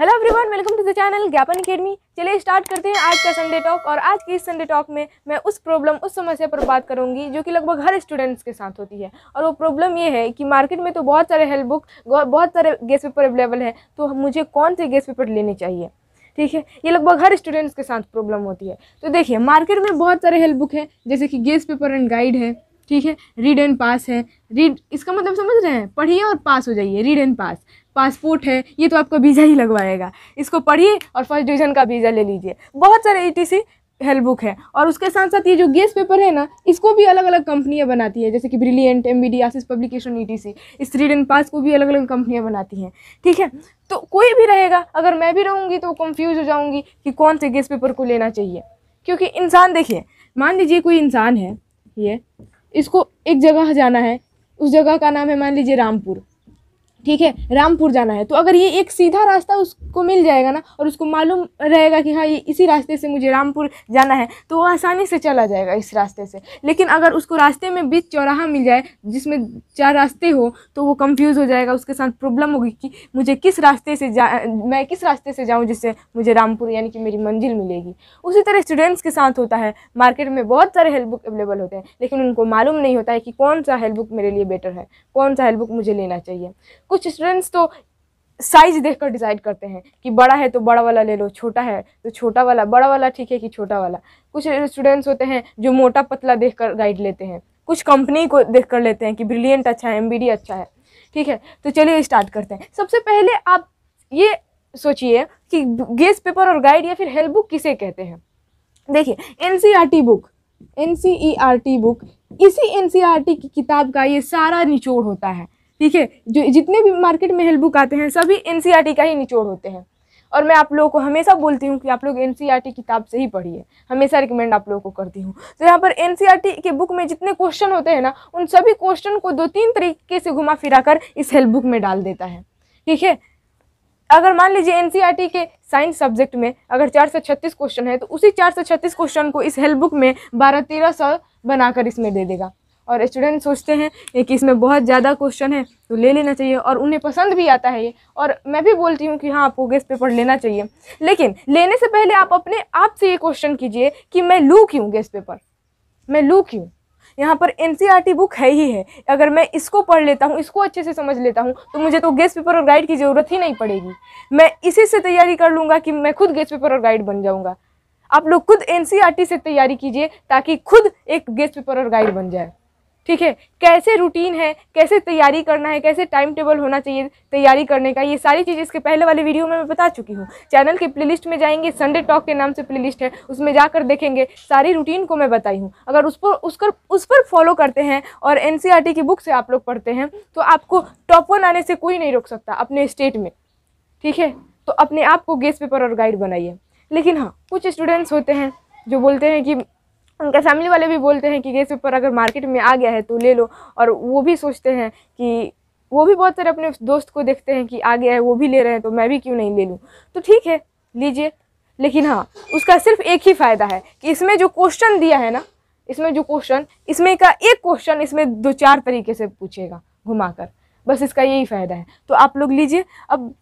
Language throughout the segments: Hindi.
hello everyone welcome to the channel Gyapan academy चलिए स्टार्ट करते हैं आज का संडे टॉक और आज के इस संडे टॉक में मैं उस प्रॉब्लम उस समस्या पर बात करूंगी जो कि लगभग हर स्टूडेंट्स के साथ होती है और वो प्रॉब्लम ये है कि मार्केट में तो बहुत सारे हेल्प बुक बहुत सारे गेस्ट पेपर अवेलेबल है तो मुझे कौन से गेस्ट पेपर लेने चाहिए ठीक है ये लगभग हर स्टूडेंट्स के साथ प्रॉब्लम होती है तो देखिए मार्केट में बहुत सारे हेल्प बुक हैं जैसे कि गेस्ट पेपर एंड गाइड है ठीक है रीड एंड पास है रीड इसका मतलब समझ रहे हैं पढ़िए और पास हो जाइए रीड एंड पास पासपोर्ट है ये तो आपका वीज़ा ही लगवाएगा इसको पढ़िए और फर्स्ट डिवीज़न का वीज़ा ले लीजिए बहुत सारे ई हेल्प बुक है और उसके साथ साथ ये जो गेस पेपर है ना इसको भी अलग अलग कंपनियाँ बनाती हैं जैसे कि ब्रिलियंट एम बी डी आसिस पब्लिकेशन ई टी सी इस एंड पास को भी अलग अलग कंपनियाँ बनाती हैं ठीक है तो कोई भी रहेगा अगर मैं भी रहूँगी तो कन्फ्यूज़ हो जाऊँगी कि कौन से गेस पेपर को लेना चाहिए क्योंकि इंसान देखिए मान लीजिए कोई इंसान है ये इसको एक जगह जाना है उस जगह का नाम है मान लीजिए रामपुर ठीक है रामपुर जाना है तो अगर ये एक सीधा रास्ता उसको मिल जाएगा ना और उसको मालूम रहेगा कि हाँ ये इसी रास्ते से मुझे रामपुर जाना है तो वो आसानी से चला जाएगा इस रास्ते से लेकिन अगर उसको रास्ते में बीच चौराहा मिल जाए जिसमें चार रास्ते हो तो वो कंफ्यूज हो जाएगा उसके साथ प्रॉब्लम होगी कि मुझे किस रास्ते से जा मैं किस रास्ते से जाऊँ जिससे मुझे रामपुर यानी कि मेरी मंजिल मिलेगी उसी तरह स्टूडेंट्स के साथ होता है मार्केट में बहुत सारे हेल्प बुक अवेलेबल होते हैं लेकिन उनको मालूम नहीं होता है कि कौन सा हेल्प बुक मेरे लिए बेटर है कौन सा हेल्प बुक मुझे लेना चाहिए कुछ स्टूडेंट्स तो साइज देखकर डिसाइड करते हैं कि बड़ा है तो बड़ा वाला ले लो छोटा है तो छोटा वाला बड़ा वाला ठीक है कि छोटा वाला कुछ स्टूडेंट्स होते हैं जो मोटा पतला देखकर गाइड लेते हैं कुछ कंपनी को देख कर लेते हैं कि ब्रिलियंट अच्छा है एम अच्छा है ठीक है तो चलिए स्टार्ट करते हैं सबसे पहले आप ये सोचिए कि गेस पेपर और गाइड या फिर हेल्प बुक किसे कहते हैं देखिए एन बुक एन बुक इसी एन e की किताब का ये सारा निचोड़ होता है ठीक है जो जितने भी मार्केट में हेल्प बुक आते हैं सभी एन e का ही निचोड़ होते हैं और मैं आप लोगों को हमेशा बोलती हूँ कि आप लोग एन e किताब से ही पढ़िए हमेशा रिकमेंड आप लोगों को करती हूँ तो यहाँ पर एन e के बुक में जितने क्वेश्चन होते हैं ना उन सभी क्वेश्चन को दो तीन तरीके से घुमा फिरा कर इस हेल्प बुक में डाल देता है ठीक है अगर मान लीजिए एन के साइंस सब्जेक्ट में अगर चार सौ छत्तीस क्वेश्चन है तो उसी चार सौ छत्तीस क्वेश्चन को इस हेल्प बुक में बारह तेरह सौ बनाकर इसमें दे देगा और स्टूडेंट सोचते हैं कि इसमें बहुत ज़्यादा क्वेश्चन है तो ले लेना चाहिए और उन्हें पसंद भी आता है ये और मैं भी बोलती हूँ कि हाँ आपको गेस्ट पेपर लेना चाहिए लेकिन लेने से पहले आप अपने आप से ये क्वेश्चन कीजिए कि मैं लूँ क्यों गेस्ट पेपर मैं लूँ क्यों यहाँ पर एन बुक e है ही है अगर मैं इसको पढ़ लेता हूँ इसको अच्छे से समझ लेता हूँ तो मुझे तो गेस्ट पेपर और गाइड की ज़रूरत ही नहीं पड़ेगी मैं इसी से तैयारी कर लूँगा कि मैं खुद गेस्ट पेपर और गाइड बन जाऊँगा आप लोग खुद एन e से तैयारी कीजिए ताकि खुद एक गेस्ट पेपर और गाइड बन जाए ठीक है कैसे रूटीन है कैसे तैयारी करना है कैसे टाइम टेबल होना चाहिए तैयारी करने का ये सारी चीज़ इसके पहले वाले वीडियो में मैं बता चुकी हूँ चैनल के प्लेलिस्ट में जाएंगे संडे टॉक के नाम से प्लेलिस्ट है उसमें जाकर देखेंगे सारी रूटीन को मैं बताई हूँ अगर उस पर उस पर उस पर फॉलो करते हैं और एन e की बुक से आप लोग पढ़ते हैं तो आपको टॉप वन आने से कोई नहीं रोक सकता अपने स्टेट में ठीक है तो अपने आप को गेस्ट पेपर और गाइड बनाइए लेकिन हाँ कुछ स्टूडेंट्स होते हैं जो बोलते हैं कि उनका फैमिली वाले भी बोलते हैं कि गैस पेपर अगर मार्केट में आ गया है तो ले लो और वो भी सोचते हैं कि वो भी बहुत सारे अपने दोस्त को देखते हैं कि आ गया है वो भी ले रहे हैं तो मैं भी क्यों नहीं ले लूँ तो ठीक है लीजिए लेकिन हाँ उसका सिर्फ एक ही फ़ायदा है कि इसमें जो क्वेश्चन दिया है ना इसमें जो क्वेश्चन इसमें का एक क्वेश्चन इसमें दो चार तरीके से पूछेगा घुमाकर बस इसका यही फ़ायदा है तो आप लोग लीजिए अब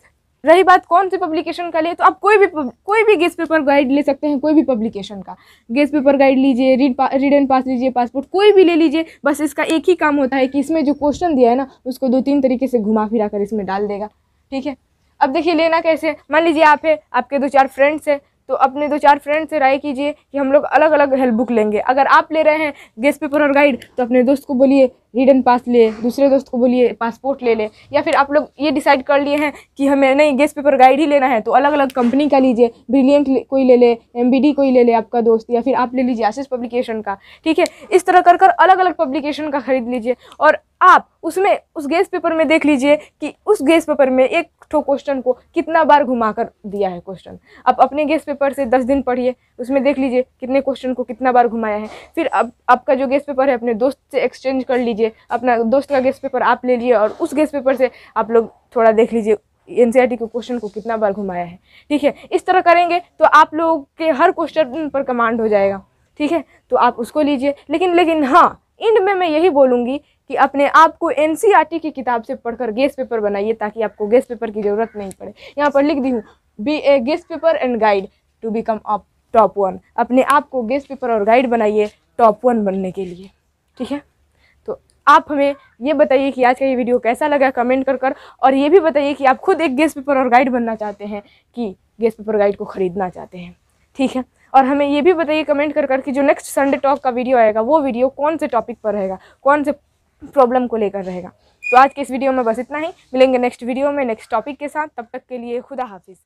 रही बात कौन से पब्लिकेशन का लिए तो आप कोई भी कोई भी गेस्ट पेपर गाइड ले सकते हैं कोई भी पब्लिकेशन का गेस्ट पेपर गाइड लीजिए रीड पा, रीड एंड पास लीजिए पासपोर्ट कोई भी ले लीजिए बस इसका एक ही काम होता है कि इसमें जो क्वेश्चन दिया है ना उसको दो तीन तरीके से घुमा फिरा कर इसमें डाल देगा ठीक है अब देखिए लेना कैसे मान लीजिए आप है आपके दो चार फ्रेंड्स हैं तो अपने दो चार फ्रेंड से राय कीजिए कि हम लोग अलग अलग हेल्प बुक लेंगे अगर आप ले रहे हैं गेस्ट पेपर और गाइड तो अपने दोस्त को बोलिए एंड पास ले दूसरे दोस्त को बोलिए पासपोर्ट ले ले या फिर आप लोग ये डिसाइड कर लिए हैं कि हमें नहीं गेस्ट पेपर गाइड ही लेना है तो अलग अलग कंपनी का लीजिए ब्रिलियंट कोई ले ले एम कोई ले ले आपका दोस्त या फिर आप ले लीजिए आशीष पब्लिकेशन का ठीक है इस तरह कर कर अलग अलग पब्लिकेशन का खरीद लीजिए और आप उसमें उस गेस्ट पेपर में देख लीजिए कि उस गेस्ट पेपर में एक ठो क्वेश्चन को कितना बार घुमा कर दिया है क्वेश्चन आप अपने गेस्ट पेपर पेपर से दस दिन पढ़िए उसमें देख लीजिए कितने क्वेश्चन को कितना बार घुमाया है फिर अब आपका जो गेस्ट पेपर है अपने दोस्त से एक्सचेंज कर लीजिए अपना दोस्त का गेस्ट पेपर आप ले लिए और उस गेस्ट पेपर से आप लोग थोड़ा देख लीजिए एन सी आर टी के क्वेश्चन को कितना बार घुमाया है ठीक है इस तरह करेंगे तो आप लोग के हर क्वेश्चन पर कमांड हो जाएगा ठीक है तो आप उसको लीजिए लेकिन लेकिन हाँ इंड में मैं यही बोलूँगी कि अपने आप को एन e की किताब से पढ़कर गेस पेपर बनाइए ताकि आपको गेस पेपर की ज़रूरत नहीं पड़े यहाँ पर लिख दी हूँ B A guess paper and guide to become up top one अपने आप को गेस्ट पेपर और गाइड बनाइए टॉप वन बनने के लिए ठीक है तो आप हमें ये बताइए कि आज का ये वीडियो कैसा लगा कमेंट कर कर और ये भी बताइए कि आप खुद एक गेस्ट पेपर और गाइड बनना चाहते हैं कि गेस्ट पेपर गाइड को ख़रीदना चाहते हैं ठीक है और हमें ये भी बताइए कमेंट कर कर कि जो नेक्स्ट संडे टॉक का वीडियो आएगा वो वीडियो कौन से टॉपिक पर रहेगा कौन से प्रॉब्लम को लेकर रहेगा तो आज के इस वीडियो में बस इतना ही मिलेंगे नेक्स्ट वीडियो में नेक्स्ट टॉपिक के साथ तब तक के लिए खुदा हाफिज़